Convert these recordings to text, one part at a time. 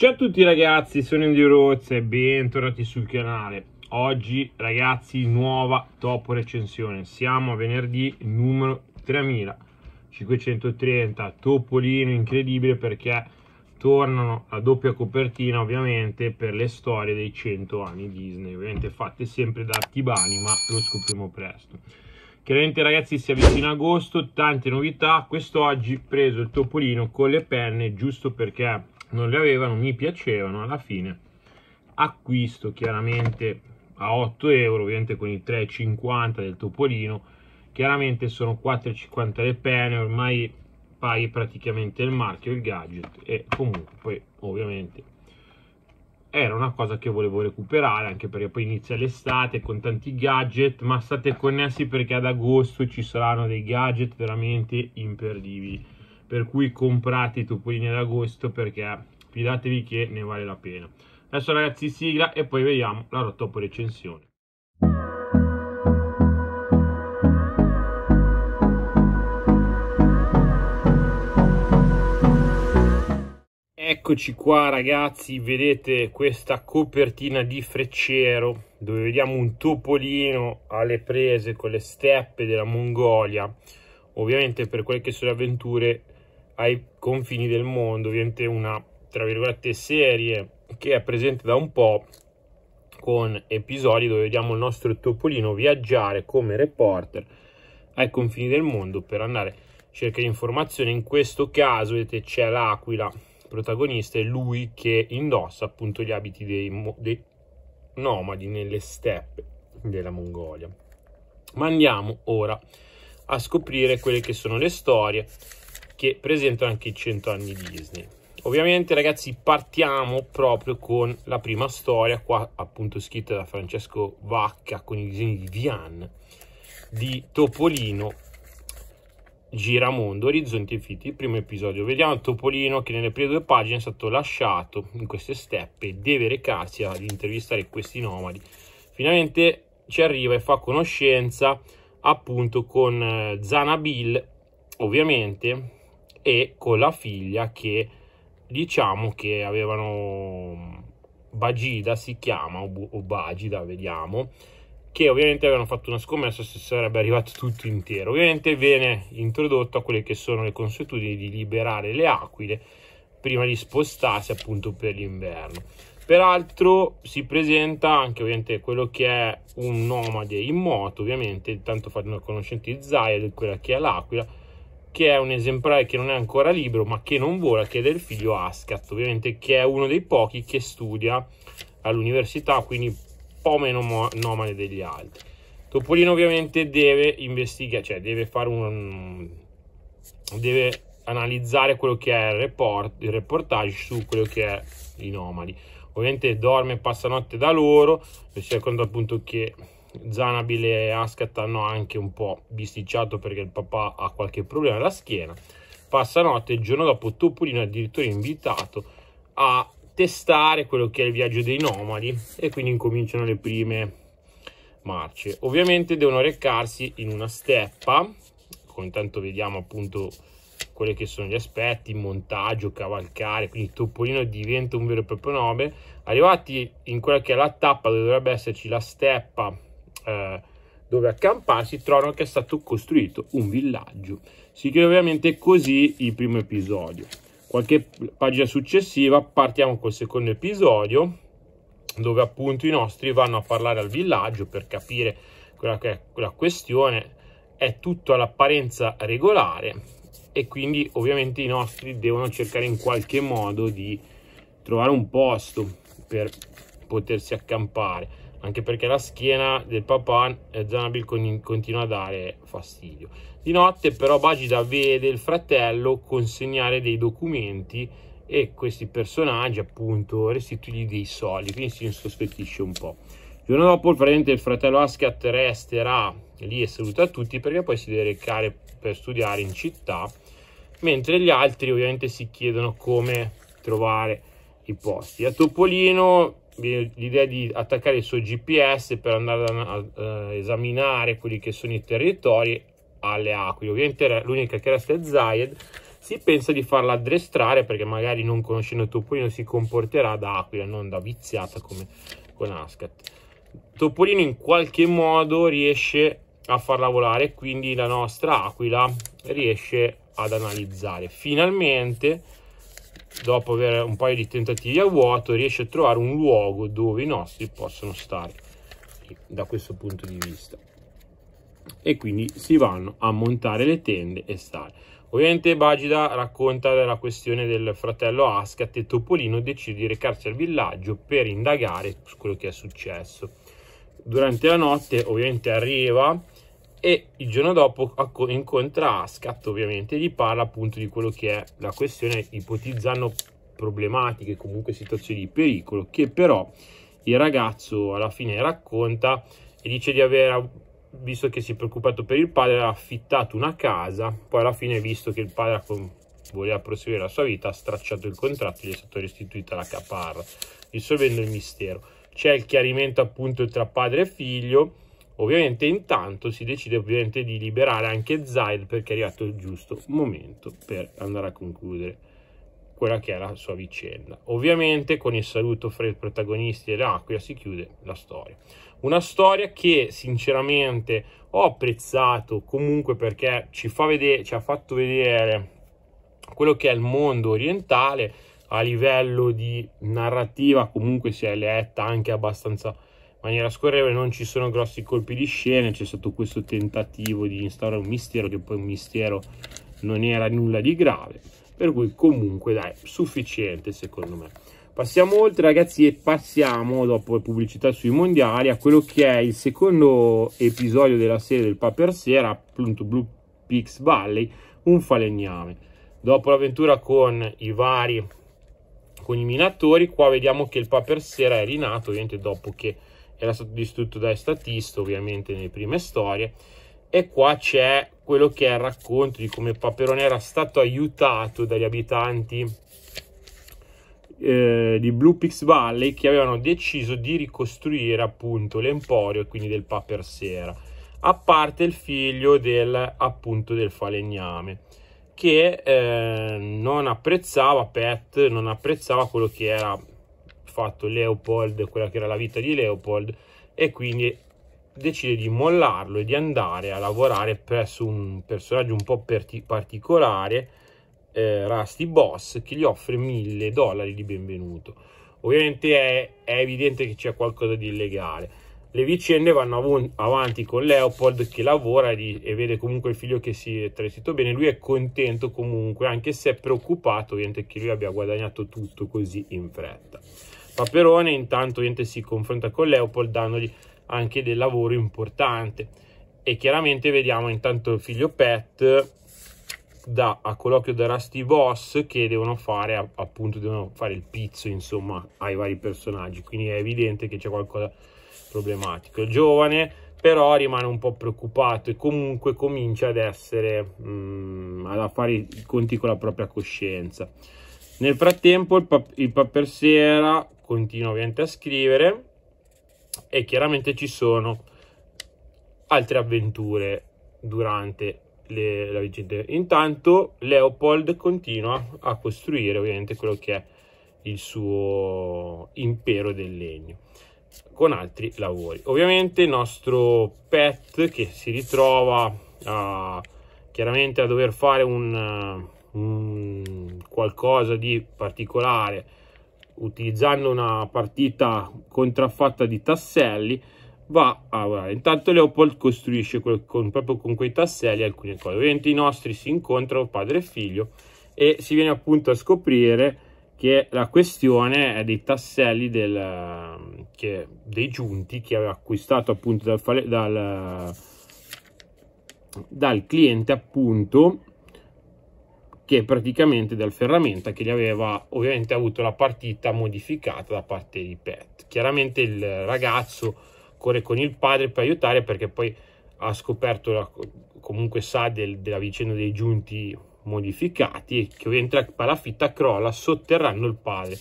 Ciao a tutti ragazzi, sono Indio Rozza e bentornati sul canale. Oggi ragazzi nuova top recensione, siamo a venerdì numero 3530, topolino incredibile perché tornano a doppia copertina ovviamente per le storie dei 100 anni Disney, ovviamente fatte sempre da Tibani, ma lo scopriamo presto. Chiaramente ragazzi si avvicina agosto, tante novità, quest'oggi preso il topolino con le penne giusto perché non le avevano, mi piacevano alla fine. Acquisto chiaramente a 8 euro, ovviamente con i 3,50 del Topolino. Chiaramente sono 4,50 le penne, ormai paghi praticamente il marchio, il gadget e comunque poi ovviamente era una cosa che volevo recuperare anche perché poi inizia l'estate con tanti gadget ma state connessi perché ad agosto ci saranno dei gadget veramente imperdibili per cui comprate i topolini ad agosto perché ah, fidatevi che ne vale la pena. Adesso ragazzi sigla e poi vediamo la rottopo recensione. Eccoci qua ragazzi, vedete questa copertina di frecciero dove vediamo un topolino alle prese con le steppe della Mongolia. Ovviamente per quelle che sono le avventure ai confini del mondo, ovviamente una tra virgolette serie che è presente da un po' con episodi dove vediamo il nostro topolino viaggiare come reporter ai confini del mondo per andare a cercare informazioni. In questo caso, vedete, c'è l'aquila protagonista, è lui che indossa appunto gli abiti dei, dei nomadi nelle steppe della Mongolia. Ma andiamo ora a scoprire quelle che sono le storie che presenta anche i 100 anni Disney. Ovviamente ragazzi partiamo proprio con la prima storia, qua appunto scritta da Francesco Vacca con i disegni di Vian, di Topolino Giramondo, Orizzonti Infiniti, il primo episodio. Vediamo Topolino che nelle prime due pagine è stato lasciato in queste steppe deve recarsi ad intervistare questi nomadi. Finalmente ci arriva e fa conoscenza appunto con eh, Zanabil, ovviamente, e con la figlia che diciamo che avevano Bagida si chiama o Bagida vediamo che ovviamente avevano fatto una scommessa se sarebbe arrivato tutto intero ovviamente viene introdotto a quelle che sono le consuetudini di liberare le aquile prima di spostarsi appunto per l'inverno peraltro si presenta anche ovviamente quello che è un nomade in moto ovviamente tanto fanno conoscenti Zaya quella che è l'aquila che è un esemplare che non è ancora libero ma che non vola, che è del figlio Ascat, ovviamente che è uno dei pochi che studia all'università, quindi un po' meno nomade degli altri. Topolino ovviamente deve investigare, cioè deve fare un... Mm, deve analizzare quello che è il, report, il reportage su quello che è i nomadi. Ovviamente dorme e passa notte da loro, sia conto appunto che Zanabil e Ascat hanno anche un po' bisticciato perché il papà ha qualche problema alla schiena. Passanotte, il giorno dopo Topolino è addirittura invitato a testare quello che è il viaggio dei nomadi e quindi incominciano le prime marce. Ovviamente devono recarsi in una steppa, intanto vediamo appunto quelli che sono gli aspetti, montaggio, cavalcare, quindi Topolino diventa un vero e proprio nome. Arrivati in quella che è la tappa dove dovrebbe esserci la steppa eh, dove accamparsi, trovano che è stato costruito un villaggio. Si chiude ovviamente così il primo episodio. Qualche pagina successiva partiamo col secondo episodio, dove appunto i nostri vanno a parlare al villaggio per capire quella che è la questione. È tutto all'apparenza regolare e quindi ovviamente i nostri devono cercare in qualche modo di trovare un posto per potersi accampare anche perché la schiena del papà eh, Zanabil con, continua a dare fastidio. Di notte però Bagida vede il fratello consegnare dei documenti e questi personaggi appunto restituirgli dei soldi, quindi si insospettisce un po'. Il giorno dopo il fratello Ascat resterà lì e saluta tutti perché poi si deve recare per studiare in città, mentre gli altri ovviamente si chiedono come trovare i posti. A Topolino l'idea di attaccare il suo GPS per andare a, a eh, esaminare quelli che sono i territori alle aquile. Ovviamente l'unica che resta è Zayed. Si pensa di farla addestrare perché magari non conoscendo Topolino si comporterà da aquila, non da viziata come con Ascat. Topolino in qualche modo riesce a farla volare, quindi la nostra aquila riesce ad analizzare. Finalmente dopo aver un paio di tentativi a vuoto, riesce a trovare un luogo dove i nostri possono stare da questo punto di vista. E quindi si vanno a montare le tende e stare. Ovviamente Bagida racconta la questione del fratello Ascat e Topolino decide di recarsi al villaggio per indagare su quello che è successo. Durante la notte ovviamente arriva e il giorno dopo incontra Ascat ovviamente e gli parla appunto di quello che è la questione, ipotizzando problematiche, comunque situazioni di pericolo, che però il ragazzo alla fine racconta e dice di aver, visto che si è preoccupato per il padre, ha affittato una casa, poi alla fine visto che il padre voleva proseguire la sua vita, ha stracciato il contratto e gli è stata restituita la caparra, risolvendo il mistero. C'è il chiarimento appunto tra padre e figlio, Ovviamente intanto si decide ovviamente di liberare anche Zaid perché è arrivato il giusto momento per andare a concludere quella che è la sua vicenda. Ovviamente con il saluto fra i protagonisti e l'Aquila si chiude la storia. Una storia che sinceramente ho apprezzato comunque perché ci, fa vedere, ci ha fatto vedere quello che è il mondo orientale a livello di narrativa comunque si è letta anche abbastanza maniera scorrevole, non ci sono grossi colpi di scena, c'è stato questo tentativo di instaurare un mistero che poi un mistero non era nulla di grave, per cui comunque dai, sufficiente secondo me. Passiamo oltre ragazzi e passiamo dopo le pubblicità sui mondiali a quello che è il secondo episodio della serie del Paper Sera, appunto Blue Peaks Valley, un falegname. Dopo l'avventura con i vari con i minatori, qua vediamo che il Paper Sera è rinato, ovviamente dopo che era stato distrutto dai statisti ovviamente nelle prime storie e qua c'è quello che è il racconto di come Paperone era stato aiutato dagli abitanti eh, di Blue Pix Valley che avevano deciso di ricostruire appunto l'emporio quindi del Paper Sera a parte il figlio del appunto del falegname che eh, non apprezzava Pet, non apprezzava quello che era fatto Leopold, quella che era la vita di Leopold, e quindi decide di mollarlo e di andare a lavorare presso un personaggio un po' particolare, eh, Rusty Boss, che gli offre mille dollari di benvenuto. Ovviamente è, è evidente che c'è qualcosa di illegale. Le vicende vanno av avanti con Leopold che lavora e, e vede comunque il figlio che si è trasito bene. Lui è contento comunque, anche se è preoccupato, ovviamente che lui abbia guadagnato tutto così in fretta. Paperone intanto Ente si confronta con Leopold dandogli anche del lavoro importante e chiaramente vediamo intanto il figlio Pet da, a colloquio da Rusty Boss che devono fare appunto devono fare il pizzo insomma ai vari personaggi quindi è evidente che c'è qualcosa di problematico il giovane però rimane un po' preoccupato e comunque comincia ad essere mh, mm, ad fare i conti con la propria coscienza nel frattempo il, pap il paper sera continua ovviamente a scrivere e chiaramente ci sono altre avventure durante le, la vicenda. Intanto Leopold continua a costruire ovviamente quello che è il suo impero del legno con altri lavori. Ovviamente il nostro pet che si ritrova a, chiaramente a dover fare un, un qualcosa di particolare utilizzando una partita contraffatta di tasselli va a guardare. Intanto Leopold costruisce con, proprio con quei tasselli alcune cose. Ovviamente i nostri si incontrano padre e figlio e si viene appunto a scoprire che la questione è dei tasselli del, che, dei giunti che aveva acquistato appunto dal, dal, dal cliente appunto che praticamente del Ferramenta che gli aveva ovviamente avuto la partita modificata da parte di Pet. Chiaramente il ragazzo corre con il padre per aiutare perché poi ha scoperto, la, comunque sa del, della vicenda dei giunti modificati e che ovviamente la palafitta crolla sotterrando il padre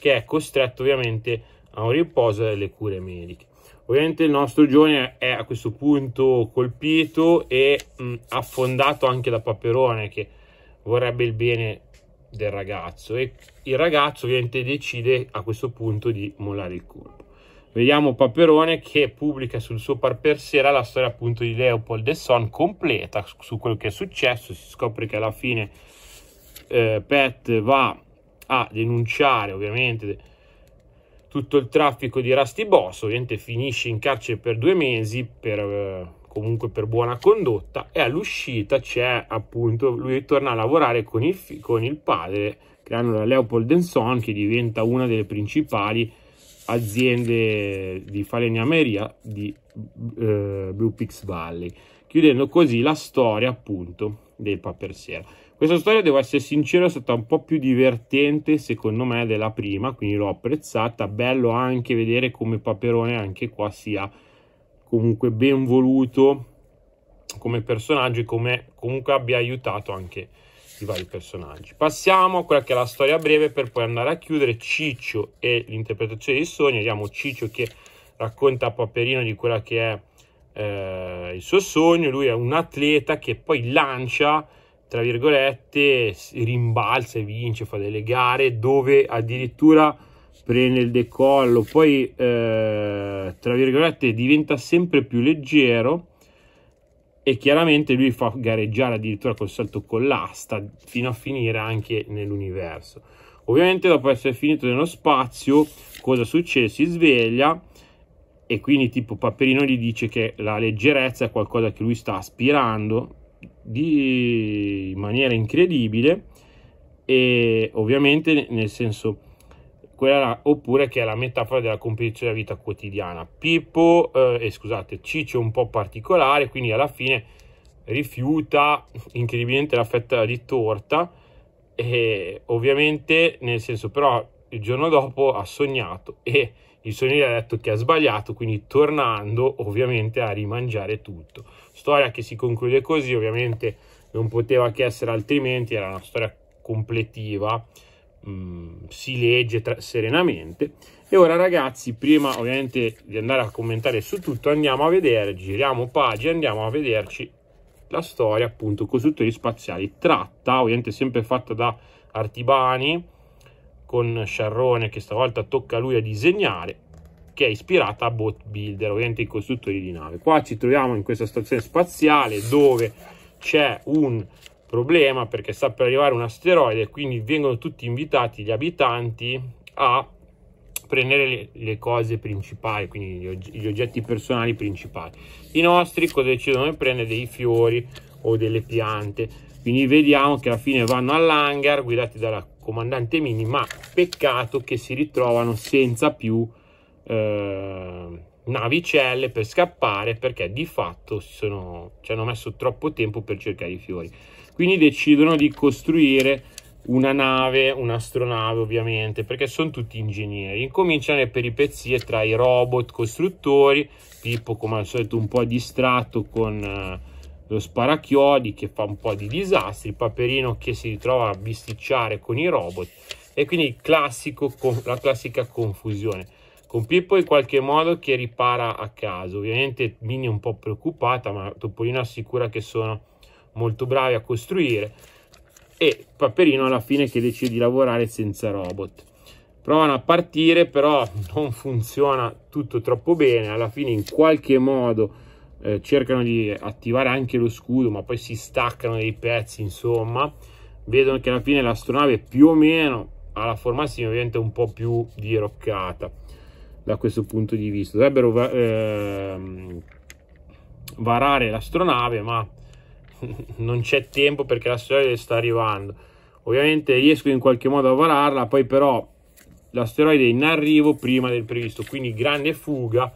che è costretto ovviamente a un riposo delle cure mediche. Ovviamente il nostro giovane è a questo punto colpito e mh, affondato anche da Paperone che vorrebbe il bene del ragazzo e il ragazzo ovviamente decide a questo punto di mollare il colpo. Vediamo Paperone che pubblica sul suo par per sera la storia appunto di Leopold e Son completa su quello che è successo, si scopre che alla fine eh, Pat va a denunciare ovviamente tutto il traffico di Rusty Boss, ovviamente finisce in carcere per due mesi per... Eh, comunque per buona condotta e all'uscita c'è appunto lui torna a lavorare con il, con il padre creando la Leopold Son che diventa una delle principali aziende di falegnameria di eh, Blue Pix Valley chiudendo così la storia appunto del Papersera questa storia devo essere sincero è stata un po' più divertente secondo me della prima quindi l'ho apprezzata bello anche vedere come Paperone anche qua sia comunque ben voluto come personaggio e come comunque abbia aiutato anche i vari personaggi. Passiamo a quella che è la storia breve per poi andare a chiudere Ciccio e l'interpretazione dei sogni. Vediamo Ciccio che racconta a Paperino di quella che è eh, il suo sogno. Lui è un atleta che poi lancia, tra virgolette, si rimbalza e vince, fa delle gare dove addirittura prende il decollo, poi eh, tra virgolette diventa sempre più leggero e chiaramente lui fa gareggiare addirittura col salto con l'asta fino a finire anche nell'universo. Ovviamente dopo essere finito nello spazio, cosa succede? Si sveglia e quindi tipo Paperino gli dice che la leggerezza è qualcosa che lui sta aspirando di... maniera incredibile e ovviamente nel senso quella, oppure che è la metafora della competizione della vita quotidiana. Pippo, eh, scusate, Ciccio è un po' particolare, quindi alla fine rifiuta incredibilmente la fetta di torta e ovviamente, nel senso però, il giorno dopo ha sognato e il sogno gli ha detto che ha sbagliato, quindi tornando ovviamente a rimangiare tutto. Storia che si conclude così, ovviamente non poteva che essere altrimenti, era una storia completiva mh, mm, si legge tra- serenamente. E ora ragazzi, prima ovviamente di andare a commentare su tutto, andiamo a vedere, giriamo pagina, andiamo a vederci la storia appunto costruttori spaziali tratta, ovviamente sempre fatta da Artibani, con Sciarrone che stavolta tocca a lui a disegnare, che è ispirata a Boat Builder, ovviamente i costruttori di nave. Qua ci troviamo in questa stazione spaziale dove c'è un problema perché sta per arrivare un asteroide e quindi vengono tutti invitati gli abitanti a prendere le, le cose principali, quindi gli, og gli, oggetti personali principali. I nostri cosa decidono di prendere? Dei fiori o delle piante. Quindi vediamo che alla fine vanno all'hangar guidati dalla comandante Mini, ma peccato che si ritrovano senza più eh, navicelle per scappare perché di fatto sono, ci hanno messo troppo tempo per cercare i fiori. Quindi decidono di costruire una nave, un'astronave ovviamente, perché sono tutti ingegneri. Incominciano le peripezie tra i robot costruttori, tipo come al solito un po' distratto con eh, lo sparachiodi che fa un po' di disastri, Paperino che si ritrova a bisticciare con i robot e quindi classico, la classica confusione. Con Pippo in qualche modo che ripara a caso, ovviamente Minnie è un po' preoccupata ma Topolino assicura che sono molto bravi a costruire e Paperino alla fine che decide di lavorare senza robot. Provano a partire, però non funziona tutto troppo bene, alla fine in qualche modo eh, cercano di attivare anche lo scudo, ma poi si staccano dei pezzi, insomma, vedono che alla fine l'astronave più o meno alla forma simile diventa un po' più diroccata da questo punto di vista. Dovrebbero eh, varare l'astronave, ma non c'è tempo perché la steroide sta arrivando. Ovviamente riesco in qualche modo a vararla, poi però l'asteroide è in arrivo prima del previsto, quindi grande fuga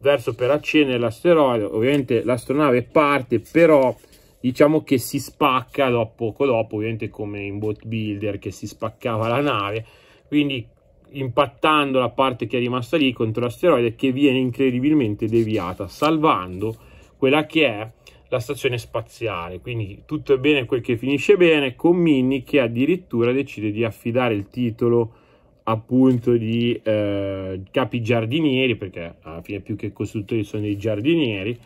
verso per accendere l'asteroide. Ovviamente l'astronave parte, però diciamo che si spacca dopo, poco dopo, ovviamente come in boat builder che si spaccava la nave, quindi impattando la parte che è rimasta lì contro l'asteroide che viene incredibilmente deviata, salvando quella che è la stazione spaziale. Quindi tutto è bene quel che finisce bene, con Minnie che addirittura decide di affidare il titolo appunto di eh, capi giardinieri, perché alla fine più che costruttori sono dei giardinieri,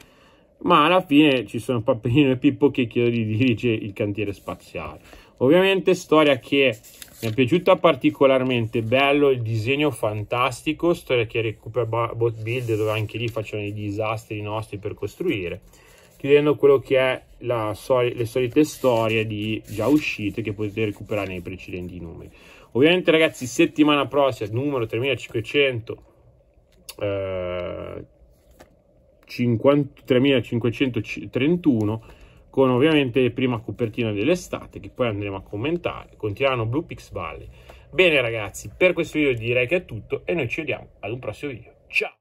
ma alla fine ci sono Papperino e Pippo che chiedono di dirigere il cantiere spaziale. Ovviamente storia che mi è piaciuta particolarmente, bello il disegno fantastico, storia che recupera Bot Build dove anche lì facciano i disastri nostri per costruire chiudendo quello che è soli le solite storie di già uscite che potete recuperare nei precedenti numeri. Ovviamente ragazzi, settimana prossima, numero 3500, eh, 3531, con ovviamente prima copertina dell'estate, che poi andremo a commentare, con Blue Pix Valley. Bene ragazzi, per questo video direi che è tutto e noi ci vediamo ad un prossimo video. Ciao!